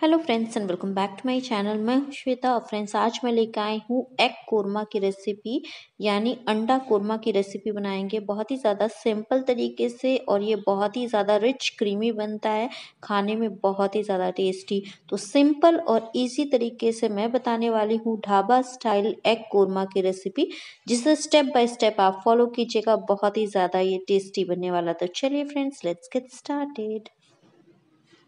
hello friends and welcome back to my channel मैं हूं श्वेता और फ्रेंड्स आज मैं लेकर आई हूं एग कोरमा की रेसिपी यानी अंडा कोरमा की रेसिपी बनाएंगे बहुत ही ज़्यादा सिंपल तरीके से और ये बहुत ही ज़्यादा रिच क्रीमी बनता है खाने में बहुत ही ज़्यादा टेस्टी तो सिंपल और इजी तरीके से मैं बताने वाली हूँ ढाबा स्टाइल एग कोरमा की रेसिपी जिसे स्टेप बाय स्टेप आप फॉलो कीजिएगा बहुत ही ज़्यादा ये टेस्टी बनने वाला तो चलिए फ्रेंड्स लेट्स गेट स्टार्टेड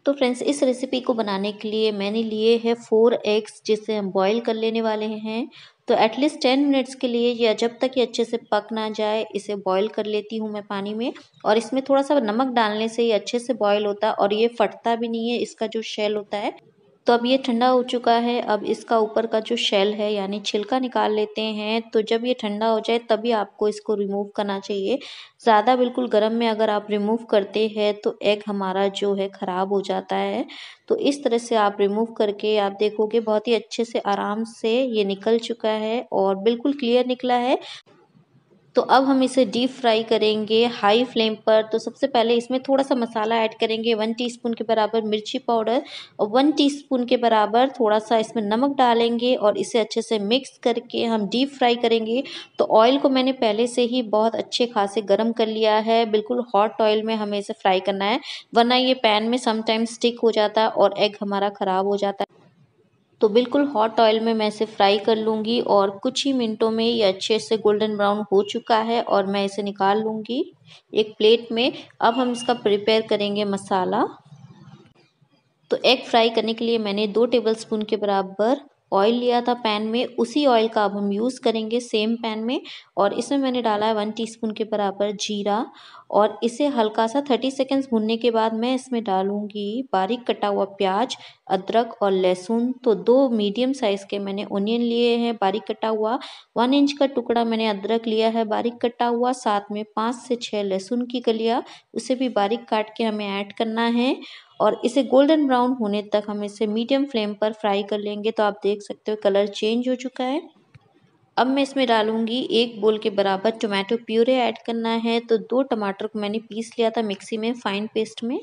तो फ्रेंड्स इस रेसिपी को बनाने के लिए मैंने लिए है फोर एग्स जिसे हम बॉईल कर लेने वाले हैं तो एटलीस्ट टेन मिनट्स के लिए या जब तक ये अच्छे से पक ना जाए इसे बॉईल कर लेती हूँ मैं पानी में और इसमें थोड़ा सा नमक डालने से ये अच्छे से बॉईल होता है और ये फटता भी नहीं है इसका जो शेल होता है तो अब ये ठंडा हो चुका है अब इसका ऊपर का जो शेल है यानी छिलका निकाल लेते हैं तो जब ये ठंडा हो जाए तभी आपको इसको रिमूव करना चाहिए ज़्यादा बिल्कुल गर्म में अगर आप रिमूव करते हैं तो एग हमारा जो है ख़राब हो जाता है तो इस तरह से आप रिमूव करके आप देखोगे बहुत ही अच्छे से आराम से ये निकल चुका है और बिल्कुल क्लियर निकला है तो अब हम इसे डीप फ्राई करेंगे हाई फ्लेम पर तो सबसे पहले इसमें थोड़ा सा मसाला ऐड करेंगे वन टीस्पून के बराबर मिर्ची पाउडर और वन टीस्पून के बराबर थोड़ा सा इसमें नमक डालेंगे और इसे अच्छे से मिक्स करके हम डीप फ्राई करेंगे तो ऑयल को मैंने पहले से ही बहुत अच्छे खासे गर्म कर लिया है बिल्कुल हॉट ऑयल में हमें इसे फ्राई करना है वरना ये पैन में समटाइम्स स्टिक हो जाता है और एग हमारा ख़राब हो जाता है तो बिल्कुल हॉट ऑयल में मैं इसे फ्राई कर लूँगी और कुछ ही मिनटों में ये अच्छे से गोल्डन ब्राउन हो चुका है और मैं इसे निकाल लूँगी एक प्लेट में अब हम इसका प्रिपेयर करेंगे मसाला तो एग फ्राई करने के लिए मैंने दो टेबलस्पून के बराबर ऑयल लिया था पैन में उसी ऑयल का अब हम यूज़ करेंगे सेम पैन में और इसमें मैंने डाला है वन टीस्पून के बराबर जीरा और इसे हल्का सा थर्टी सेकेंड्स भुनने के बाद मैं इसमें डालूँगी बारीक कटा हुआ प्याज अदरक और लहसुन तो दो मीडियम साइज़ के मैंने ओनियन लिए हैं बारीक कटा हुआ वन इंच का टुकड़ा मैंने अदरक लिया है बारीक कटा हुआ साथ में पाँच से छः लहसुन की कलिया उसे भी बारीक काट के हमें ऐड करना है और इसे गोल्डन ब्राउन होने तक हम इसे मीडियम फ्लेम पर फ्राई कर लेंगे तो आप देख सकते हो कलर चेंज हो चुका है अब मैं इसमें डालूंगी एक बोल के बराबर टोमेटो प्यूरे ऐड करना है तो दो टमाटर को मैंने पीस लिया था मिक्सी में फाइन पेस्ट में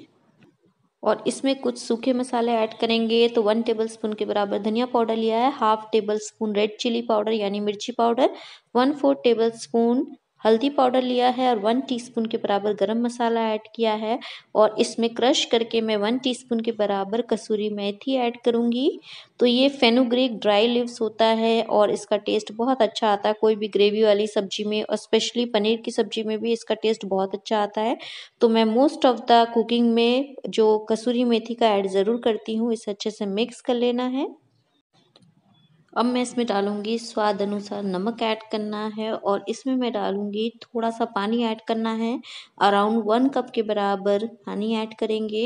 और इसमें कुछ सूखे मसाले ऐड करेंगे तो वन टेबल स्पून के बराबर धनिया पाउडर लिया है half tablespoon red chilli powder यानी मिर्ची powder one four tablespoon हल्दी पाउडर लिया है और वन टीस्पून के बराबर गरम मसाला ऐड किया है और इसमें क्रश करके मैं वन टीस्पून के बराबर कसूरी मेथी ऐड करूँगी तो ये फेनोग्रेक ड्राई लिव्स होता है और इसका टेस्ट बहुत अच्छा आता है कोई भी ग्रेवी वाली सब्जी में और स्पेशली पनीर की सब्जी में भी इसका टेस्ट बहुत अच्छा आता है तो मैं मोस्ट ऑफ द कुकिंग में जो कसूरी मेथी का ऐड ज़रूर करती हूँ इसे अच्छे से मिक्स कर लेना है अब मैं इसमें डालूँगी स्वाद अनुसार नमक ऐड करना है और इसमें मैं डालूँगी थोड़ा सा पानी ऐड करना है अराउंड वन कप के बराबर पानी ऐड करेंगे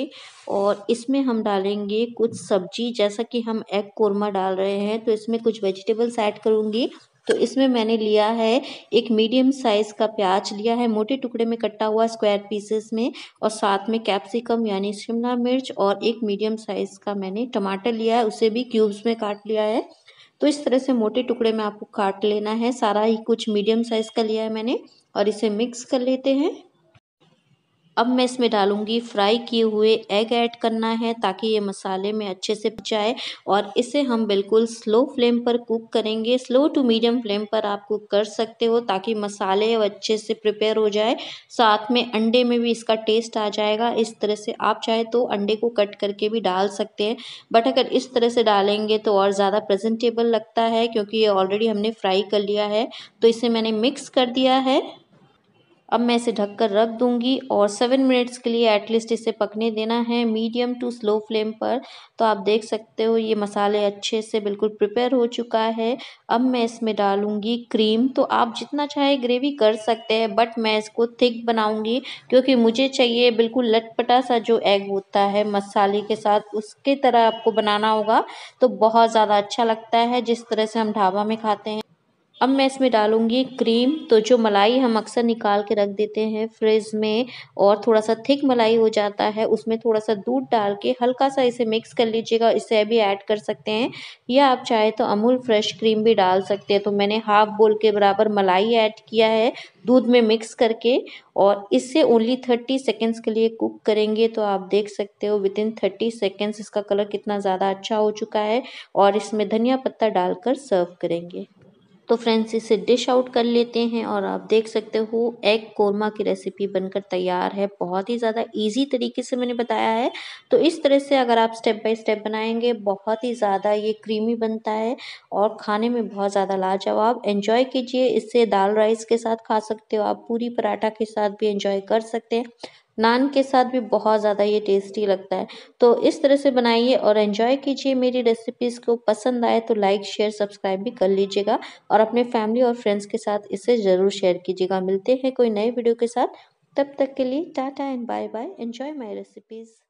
और इसमें हम डालेंगे कुछ सब्जी जैसा कि हम एग कोरमा डाल रहे हैं तो इसमें कुछ वेजिटेबल्स ऐड करूँगी तो इसमें मैंने लिया है एक मीडियम साइज़ का प्याज लिया है मोटे टुकड़े में कटा हुआ स्क्वायर पीसेस में और साथ में कैप्सिकम यानी शिमला मिर्च और एक मीडियम साइज़ का मैंने टमाटर लिया है उसे भी क्यूब्स में काट लिया है तो इस तरह से मोटे टुकड़े में आपको काट लेना है सारा ही कुछ मीडियम साइज़ का लिया है मैंने और इसे मिक्स कर लेते हैं अब मैं इसमें डालूँगी फ्राई किए हुए एग ऐड करना है ताकि ये मसाले में अच्छे से जाए और इसे हम बिल्कुल स्लो फ्लेम पर कुक करेंगे स्लो टू मीडियम फ्लेम पर आप कुक कर सकते हो ताकि मसाले अच्छे से प्रिपेयर हो जाए साथ में अंडे में भी इसका टेस्ट आ जाएगा इस तरह से आप चाहे तो अंडे को कट करके भी डाल सकते हैं बट अगर इस तरह से डालेंगे तो और ज़्यादा प्रेजेंटेबल लगता है क्योंकि ये ऑलरेडी हमने फ्राई कर लिया है तो इसे मैंने मिक्स कर दिया है अब मैं इसे ढककर रख दूंगी और सेवन मिनट्स के लिए एटलीस्ट इसे पकने देना है मीडियम टू स्लो फ्लेम पर तो आप देख सकते हो ये मसाले अच्छे से बिल्कुल प्रिपेयर हो चुका है अब मैं इसमें डालूंगी क्रीम तो आप जितना चाहे ग्रेवी कर सकते हैं बट मैं इसको थिक बनाऊंगी क्योंकि मुझे चाहिए बिल्कुल लटपटा सा जो एग होता है मसाले के साथ उसके तरह आपको बनाना होगा तो बहुत ज़्यादा अच्छा लगता है जिस तरह से हम ढाबा में खाते हैं अब मैं इसमें डालूँगी क्रीम तो जो मलाई हम अक्सर निकाल के रख देते हैं फ्रिज में और थोड़ा सा थिक मलाई हो जाता है उसमें थोड़ा सा दूध डाल के हल्का सा इसे मिक्स कर लीजिएगा इसे भी ऐड कर सकते हैं या आप चाहे तो अमूल फ्रेश क्रीम भी डाल सकते हैं तो मैंने हाफ बोल के बराबर मलाई ऐड किया है दूध में मिक्स करके और इससे ओनली थर्टी सेकेंड्स के लिए कुक करेंगे तो आप देख सकते हो विद इन थर्टी सेकेंड्स इसका कलर कितना ज़्यादा अच्छा हो चुका है और इसमें धनिया पत्ता डालकर सर्व करेंगे तो फ्रेंड्स इसे डिश आउट कर लेते हैं और आप देख सकते हो एग कोरमा की रेसिपी बनकर तैयार है बहुत ही ज़्यादा इजी तरीके से मैंने बताया है तो इस तरह से अगर आप स्टेप बाय स्टेप बनाएंगे बहुत ही ज़्यादा ये क्रीमी बनता है और खाने में बहुत ज़्यादा लाजवाब एंजॉय कीजिए इससे दाल राइस के साथ खा सकते हो आप पूरी पराठा के साथ भी एंजॉय कर सकते हैं नान के साथ भी बहुत ज़्यादा ये टेस्टी लगता है तो इस तरह से बनाइए और एंजॉय कीजिए मेरी रेसिपीज़ को पसंद आए तो लाइक शेयर सब्सक्राइब भी कर लीजिएगा और अपने फैमिली और फ्रेंड्स के साथ इसे ज़रूर शेयर कीजिएगा मिलते हैं कोई नए वीडियो के साथ तब तक के लिए tata and bye bye enjoy my recipes